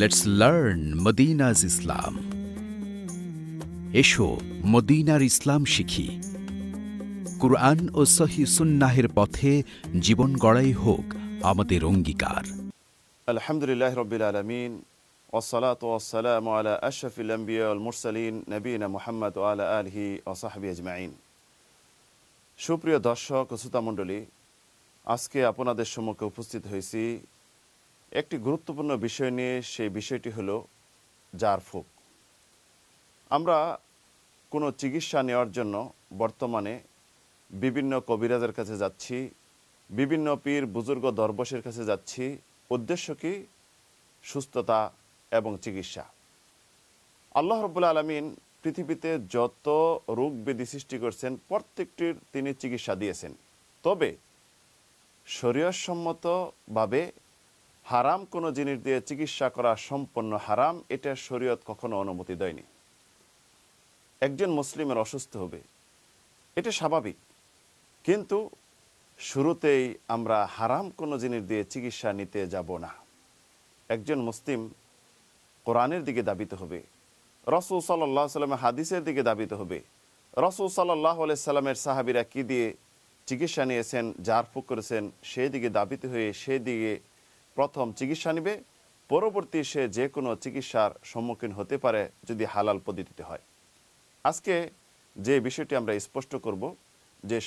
let's learn মদিনাজ ইসলাম এসো মদিনার ইসলাম শিখি কুরআন ও সহি সুন্নাহের পথে জীবন গড়াই হোক আমাদের অঙ্গীকার আলহামদুলিল্লাহ রবিল আলমিন ওসলাত ওসালাম আলা আশফিল আম্বিয়াল মুরসালিন নবীনা মোহাম্মদ আলা আলহি ওসাহাবি আজমাইন সুপ্রিয় দর্শক শ্রোতামণ্ডলী আজকে আপনাদের সম্মুখে উপস্থিত হয়েছি একটি গুরুত্বপূর্ণ বিষয় নিয়ে সেই বিষয়টি হলো জারফুক আমরা কোনো চিকিৎসা নেওয়ার জন্য বর্তমানে বিভিন্ন কবিরাজের কাছে যাচ্ছি বিভিন্ন পীর বুজুর্গ দরবশের কাছে যাচ্ছি উদ্দেশ্য কি সুস্থতা এবং চিকিৎসা আল্লাহ রবুল্লা আলমিন পৃথিবীতে যত রোগ বিধি সৃষ্টি করছেন প্রত্যেকটির তিনি চিকিৎসা দিয়েছেন তবে শরীরসম্মতভাবে হারাম কোনো জিনিস দিয়ে চিকিৎসা করা সম্পূর্ণ হারাম এটা শরীয়ত কখনো অনুমতি দেয়নি একজন মুসলিমের অসুস্থ হবে এটা স্বাভাবিক কিন্তু শুরুতেই আমরা হারাম কোনো জিনিস দিয়ে চিকিৎসা নিতে যাব না একজন মুসলিম কোরআনের দিকে দাবিত হবে রসুল সাল্লাহ সাল্লামের হাদিসের দিকে দাবিত হবে রসুল সাল্লাহ সাল্লামের সাহাবিরা কী দিয়ে চিকিৎসা নিয়েছেন যার ফুক করেছেন সেই দিকে দাবিত হয়ে সেই দিকে প্রথম চিকিৎসা নিবে পরবর্তী সে যে কোনো চিকিৎসার সম্মুখীন হতে পারে যদি হালাল পদ্ধতিতে হয় আজকে যে বিষয়টি আমরা স্পষ্ট করব যে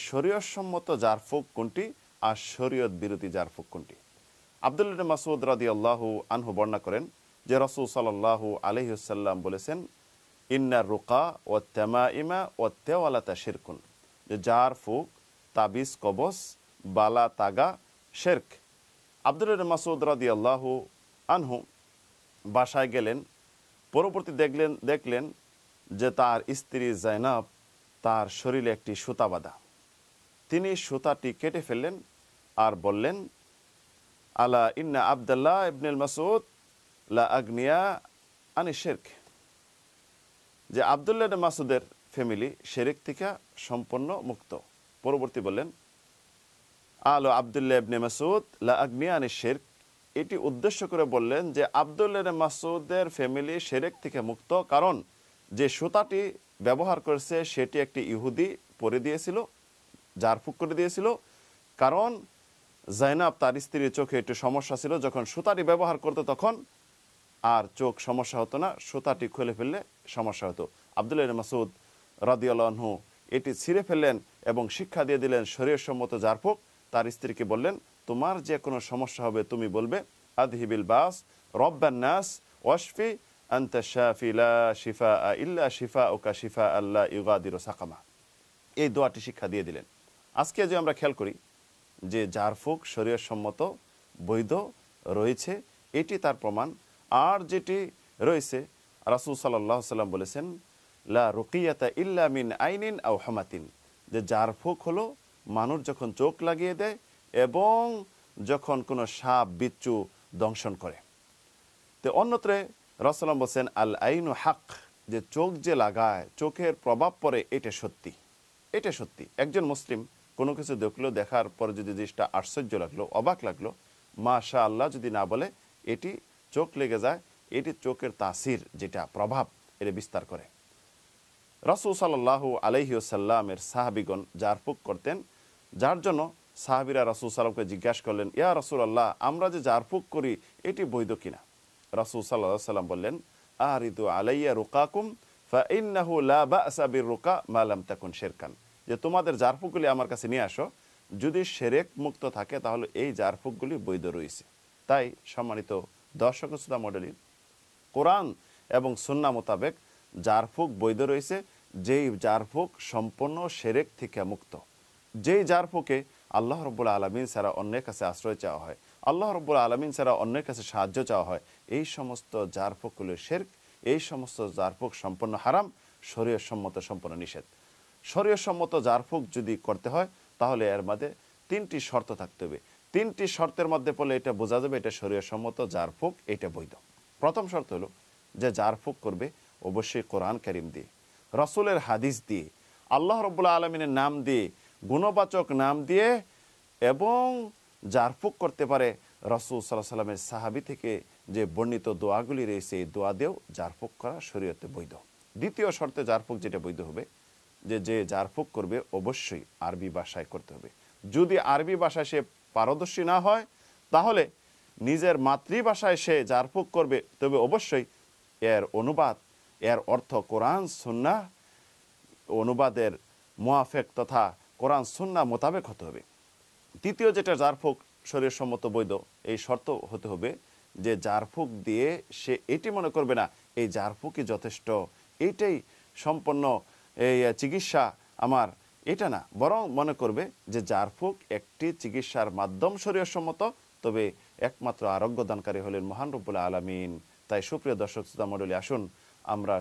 সম্মত যার ফোক কোনটি আর শরীয়ত বিরোধী যার ফোক কোনটি আবদুল্লাহ মাসুদ রাদি আল্লাহ আনহু বর্ণনা করেন যে রসুল সাল্লাহ আলহিসাল্লাম বলেছেন ইন্না রুকা ও তেমা ইমা ও তেওয়ালাতা শেরকুন যে যার ফুক তাবিজ কবস বালা তাগা শেরক আব্দুল মাসুদ রাদি আল্লাহ আনহু বাসায় গেলেন পরবর্তী দেখলেন দেখলেন যে তার স্ত্রী জাইনাব তার শরীরে একটি সুতা বাঁধা তিনি সুতাটি কেটে ফেললেন আর বললেন আলা ইন্না আবদাল্লাহ ইবনুল মাসুদ লা আগনিয়া আনি শেরক যে আবদুল্লাহ মাসুদের ফ্যামিলি শেরেক থেকে সম্পূর্ণ মুক্ত পরবর্তী বললেন আল আবদুল্লাহ ইবনে মাসুদ লা আগ্নিয়ানি শেরক এটি উদ্দেশ্য করে বললেন যে আবদুল্লাহ মাসুদের ফ্যামিলি শেরেক থেকে মুক্ত কারণ যে সুতাটি ব্যবহার করেছে সেটি একটি ইহুদি পরে দিয়েছিল জারফুক করে দিয়েছিল কারণ জাইনাব তার স্ত্রীর চোখে একটু সমস্যা ছিল যখন সুতাটি ব্যবহার করতো তখন আর চোখ সমস্যা হতো না সুতাটি খুলে ফেললে সমস্যা হতো আবদুল্লাহ মাসুদ রাদিউল্লাহ এটি ছিঁড়ে ফেললেন এবং শিক্ষা দিয়ে দিলেন সম্মত জারফুক তার স্ত্রীকে বললেন তোমার যে কোনো সমস্যা হবে তুমি বলবে আদহিবিল বাস রব্বান্নাস নাস ওয়াশফি শিফা ইল্লা শিফা শিফা আল্লাহ ইউগাদির সাকামা এই দোয়াটি শিক্ষা দিয়ে দিলেন আজকে যে আমরা খেয়াল করি যে জারফুক শরীর সম্মত বৈধ রয়েছে এটি তার প্রমাণ আর যেটি রয়েছে রাসুল সাল্লাহ সাল্লাম বলেছেন লা রুকিয়াতা ইল্লা মিন আইনিন আও হামাতিন যে জারফুক হলো মানুষ যখন চোখ লাগিয়ে দেয় এবং যখন কোনো সাপ বিচ্ছু দংশন করে তো অন্যত্রে রসলাম বলছেন আল আইনু হাক যে চোখ যে লাগায় চোখের প্রভাব পরে এটা সত্যি এটা সত্যি একজন মুসলিম কোনো কিছু দেখলো দেখার পর যদি জিনিসটা আশ্চর্য লাগলো অবাক লাগলো শাহ আল্লাহ যদি না বলে এটি চোখ লেগে যায় এটি চোখের তাসির যেটা প্রভাব এটা বিস্তার করে রাসুল সাল্লাহ আলহিউসাল্লামের সাহাবিগণ জারফুক করতেন যার জন্য সাহাবিরা রাসুল সাল্লামকে জিজ্ঞাসা করলেন ইয়া রাসুল আল্লাহ আমরা যে জারফুক করি এটি বৈধ কিনা রাসুল সাল্লাহ সাল্লাম বললেন আহরিদু আলাইয়া রুকাকুম ফাইন্নাহু লা আসাবির রুকা মালাম তাকুন শেরকান যে তোমাদের জারফুকগুলি আমার কাছে নিয়ে আসো যদি সেরেক মুক্ত থাকে তাহলে এই জারফুকগুলি বৈধ রয়েছে তাই সম্মানিত দর্শক শ্রোতা মডেলিন কোরআন এবং সুন্না মোতাবেক জারফুক বৈধ রয়েছে যেই জারফুক সম্পূর্ণ সেরেক থেকে মুক্ত যেই জারফুকে আল্লাহ রব্বুল আলমিন ছাড়া অন্যের কাছে আশ্রয় চাওয়া হয় আল্লাহ রব্বুল আলমিন ছাড়া অন্যের কাছে সাহায্য চাওয়া হয় এই সমস্ত জারফুকগুলো শেরক এই সমস্ত জারফুক সম্পূর্ণ হারাম শরীয় সম্মত সম্পূর্ণ নিষেধ শরীয় সম্মত জারফুক যদি করতে হয় তাহলে এর মধ্যে তিনটি শর্ত থাকতে হবে তিনটি শর্তের মধ্যে পড়লে এটা বোঝা যাবে এটা শরীয় সম্মত জারফুক এটা বৈধ প্রথম শর্ত হলো যে জারফুক করবে অবশ্যই কোরআন করিম দিয়ে রসুলের হাদিস দিয়ে আল্লাহ রবুল্লা আলমিনের নাম দিয়ে গুণবাচক নাম দিয়ে এবং জারফুক করতে পারে রসুল সাল্লাহ সাল্লামের সাহাবি থেকে যে বর্ণিত দোয়াগুলি রয়েছে এই দোয়া দিয়েও জারফুক করা শরীয়তে বৈধ দ্বিতীয় শর্তে জারফুক যেটা বৈধ হবে যে যে জারফুক করবে অবশ্যই আরবি ভাষায় করতে হবে যদি আরবি ভাষায় সে পারদর্শী না হয় তাহলে নিজের মাতৃভাষায় সে জারফুক করবে তবে অবশ্যই এর অনুবাদ এর অর্থ কোরআন সুন্না অনুবাদের মোয়াফেক তথা কোরআন সুন্না মোতাবেক হতে হবে তৃতীয় যেটা জারফুক শরীরসম্মত বৈধ এই শর্ত হতে হবে যে জারফুক দিয়ে সে এটি মনে করবে না এই জারফুকই যথেষ্ট এইটাই সম্পন্ন এই চিকিৎসা আমার এটা না বরং মনে করবে যে জারফুক একটি চিকিৎসার মাধ্যম শরীরসম্মত তবে একমাত্র আরোগ্যদানকারী হলেন মহান রব্বুল আলমিন তাই সুপ্রিয় দর্শক শ্রোতা মণ্ডলী আসুন আমরা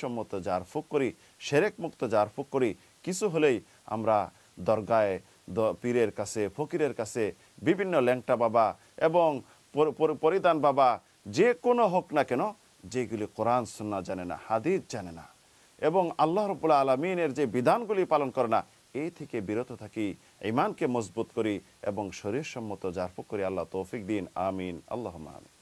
সম্মত জারফুক করি সেরেক মুক্ত জারফুক করি কিছু হলেই আমরা দরগায় পীরের কাছে ফকিরের কাছে বিভিন্ন ল্যাংটা বাবা এবং পরিধান বাবা যে কোনো হোক না কেন যেগুলি কোরআন সুন্না জানে না হাদিস জানে না এবং আল্লাহ রবুল্লা আলমিনের যে বিধানগুলি পালন করে না এই থেকে বিরত থাকি ইমানকে মজবুত করি এবং শরীরসম্মত জারফুক করি আল্লাহ তৌফিক দিন আমিন আল্লাহ আমিন